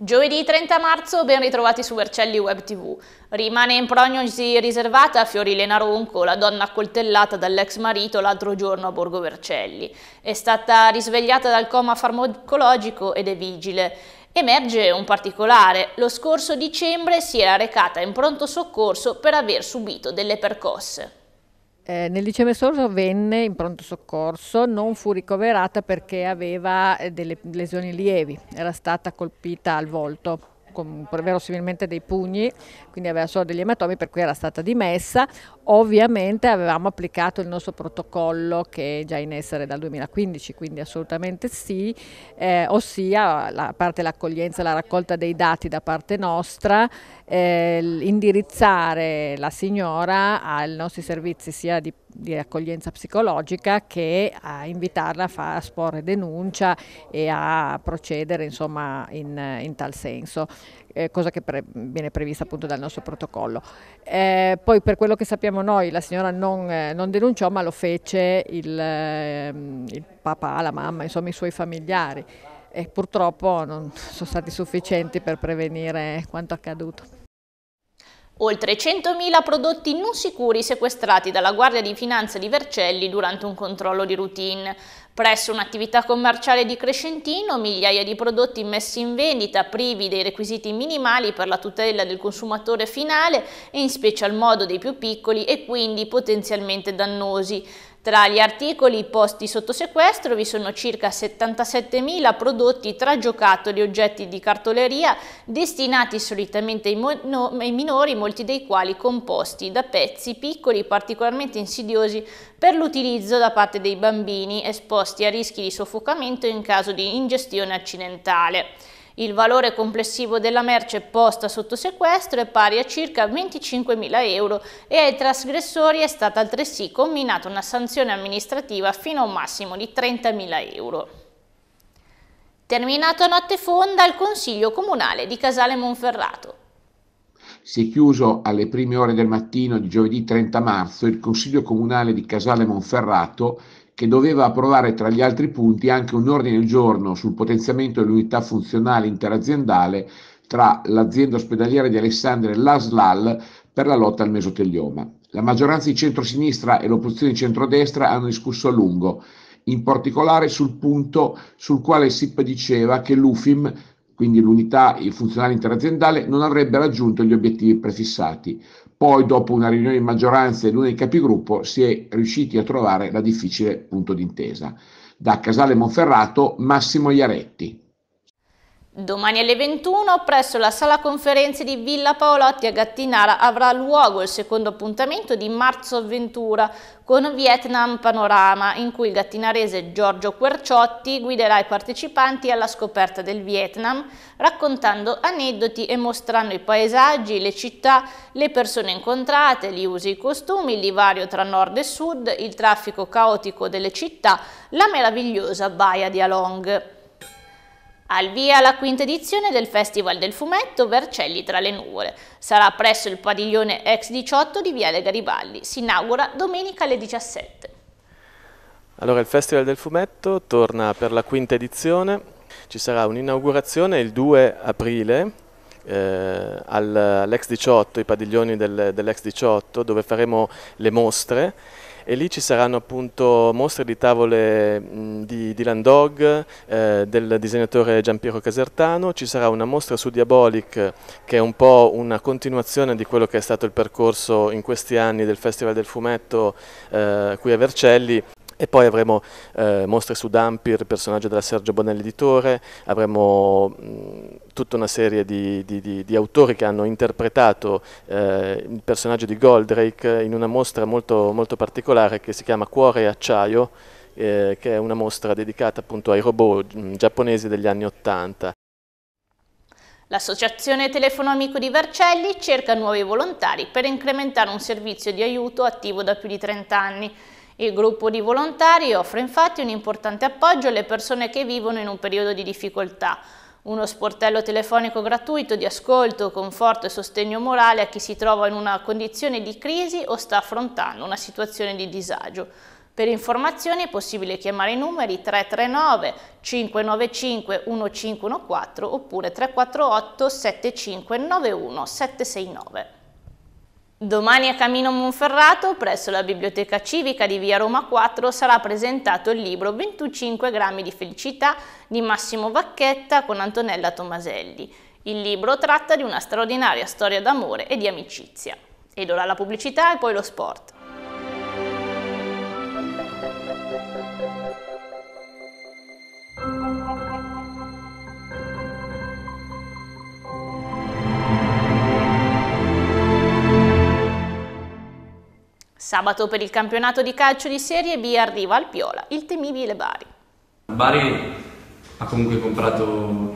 Giovedì 30 marzo, ben ritrovati su Vercelli Web TV. Rimane in prognosi riservata a Fiorilena Ronco, la donna accoltellata dall'ex marito l'altro giorno a Borgo Vercelli. È stata risvegliata dal coma farmacologico ed è vigile. Emerge un particolare. Lo scorso dicembre si era recata in pronto soccorso per aver subito delle percosse. Eh, nel dicembre scorso venne in pronto soccorso, non fu ricoverata perché aveva eh, delle lesioni lievi, era stata colpita al volto con verosimilmente dei pugni, quindi aveva solo degli ematomi per cui era stata dimessa. Ovviamente avevamo applicato il nostro protocollo che è già in essere dal 2015, quindi assolutamente sì, eh, ossia la parte l'accoglienza e la raccolta dei dati da parte nostra, eh, indirizzare la signora ai nostri servizi sia di di accoglienza psicologica che a invitarla a, far, sporre denuncia e a procedere insomma, in, in tal senso. Eh, cosa che pre viene prevista appunto dal nostro protocollo. Eh, poi per quello che sappiamo noi la signora non, eh, non denunciò ma lo fece il, ehm, il, papà, la mamma, insomma i suoi familiari e purtroppo non sono stati sufficienti per prevenire quanto accaduto. Oltre 100.000 prodotti non sicuri sequestrati dalla Guardia di Finanza di Vercelli durante un controllo di routine. Presso un'attività commerciale di Crescentino, migliaia di prodotti messi in vendita privi dei requisiti minimali per la tutela del consumatore finale e in special modo dei più piccoli e quindi potenzialmente dannosi. Tra gli articoli posti sotto sequestro vi sono circa 77.000 prodotti tra giocattoli e oggetti di cartoleria destinati solitamente ai, no, ai, minori, molti dei quali composti da pezzi piccoli particolarmente insidiosi per l'utilizzo da parte dei bambini esposti esposti a rischi di soffocamento in caso di ingestione accidentale. Il valore complessivo della merce posta sotto sequestro è pari a circa 25.000 euro e ai trasgressori è stata altresì combinata una sanzione amministrativa fino a un massimo di 30.000 euro. Terminato a notte fonda il Consiglio Comunale di Casale Monferrato. Si è chiuso alle prime ore del mattino di giovedì 30 marzo il Consiglio Comunale di Casale Monferrato che doveva approvare tra gli altri punti anche un ordine del giorno sul potenziamento dell'unità funzionale interaziendale tra l'azienda ospedaliera di Alessandria e l'ASLAL per la lotta al mesotelioma. La maggioranza di centrosinistra e l'opposizione di centrodestra hanno discusso a lungo, in particolare sul punto sul quale SIP diceva che l'UFIM quindi l'unità e il funzionario interaziendale, non avrebbe raggiunto gli obiettivi prefissati. Poi, dopo una riunione in maggioranza e l'una dei capigruppo, si è riusciti a trovare la difficile punto d'intesa. Da Casale Monferrato, Massimo Iaretti. Domani alle 21 presso la sala conferenze di Villa Paolotti a Gattinara avrà luogo il secondo appuntamento di Marzo Avventura con Vietnam Panorama in cui il gattinarese Giorgio Querciotti guiderà i partecipanti alla scoperta del Vietnam raccontando aneddoti e mostrando i paesaggi, le città, le persone incontrate, gli usi e i costumi, il divario tra nord e sud, il traffico caotico delle città, la meravigliosa Baia di Along. Al via la quinta edizione del Festival del Fumetto Vercelli tra le nuvole. Sarà presso il padiglione ex 18 di Viale Garibaldi. Si inaugura domenica alle 17. Allora, il Festival del Fumetto torna per la quinta edizione. Ci sarà un'inaugurazione il 2 aprile eh, all'ex 18, i padiglioni del, dell'ex 18, dove faremo le mostre e lì ci saranno appunto mostre di tavole di, di Landog eh, del disegnatore Giampiero Casertano, ci sarà una mostra su Diabolic che è un po' una continuazione di quello che è stato il percorso in questi anni del Festival del Fumetto eh, qui a Vercelli e poi avremo eh, mostre su Dampir, personaggio della Sergio Bonelli editore, avremo mh, tutta una serie di, di, di, di, autori che hanno interpretato eh, il personaggio di Goldrake in una mostra molto, molto particolare che si chiama Cuore e Acciaio, eh, che è una mostra dedicata appunto ai robot mh, giapponesi degli anni Ottanta. L'associazione Telefono Amico di Vercelli cerca nuovi volontari per incrementare un servizio di aiuto attivo da più di 30 anni. Il gruppo di volontari offre infatti un importante appoggio alle persone che vivono in un periodo di difficoltà, uno sportello telefonico gratuito di ascolto, conforto e sostegno morale a chi si trova in una condizione di crisi o sta affrontando una situazione di disagio. Per informazioni è possibile chiamare i numeri 339 595 1514 oppure 348 7591 769. Domani a Camino Monferrato, presso la Biblioteca Civica di Via Roma 4, sarà presentato il libro 25 grammi di felicità di Massimo Vacchetta con Antonella Tomaselli. Il libro tratta di una straordinaria storia d'amore e di amicizia. Ed ora la pubblicità e poi lo sport. Sabato per il campionato di calcio di Serie B arriva al Piola il temibile Bari. Bari ha comunque comprato,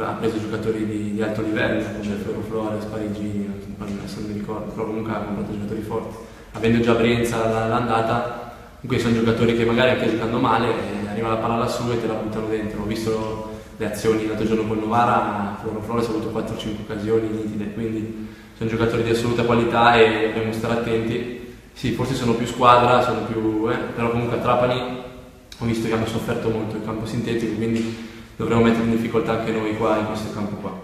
ha preso giocatori di, di alto livello, cioè Floro Flores, Parigi, adesso non mi ricordo, però comunque ha comprato giocatori forti. Avendo già Brienza l'andata, comunque sono giocatori che magari anche giocando male eh, arriva la palla lassù e te la buttano dentro. Ho visto le azioni l'altro giorno con Novara, Floro Flores ha avuto 4-5 occasioni nitide, quindi sono giocatori di assoluta qualità e dobbiamo stare attenti sì, forse sono più squadra, sono più, eh, però comunque a Trapani ho visto che hanno sofferto molto il campo sintetico, quindi dovremmo mettere in difficoltà anche noi qua in questo campo qua.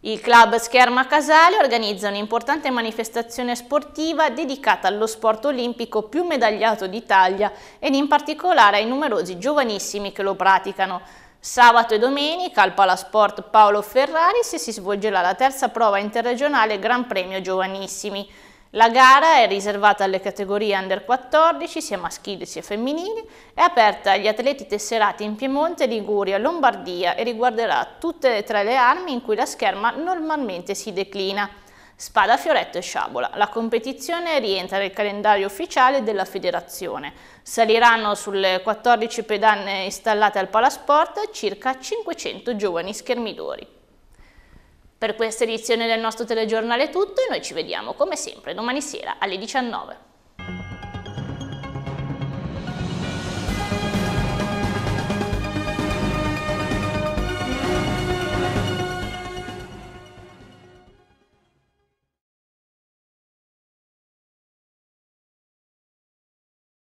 Il club Scherma Casale organizza un'importante manifestazione sportiva dedicata allo sport olimpico più medagliato d'Italia ed in particolare ai numerosi giovanissimi che lo praticano. Sabato e domenica al Palasport Paolo Ferraris si svolgerà la terza prova interregionale Gran Premio Giovanissimi. La gara è riservata alle categorie under 14, sia maschili sia femminili, è aperta agli atleti tesserati in Piemonte, Liguria, Lombardia e riguarderà tutte e tre le armi in cui la scherma normalmente si declina. Spada, fioretto e sciabola. La competizione rientra nel calendario ufficiale della federazione. Saliranno sulle 14 pedane installate al Palasport circa 500 giovani schermidori. Per questa edizione del nostro telegiornale è tutto e noi ci vediamo come sempre domani sera alle 19.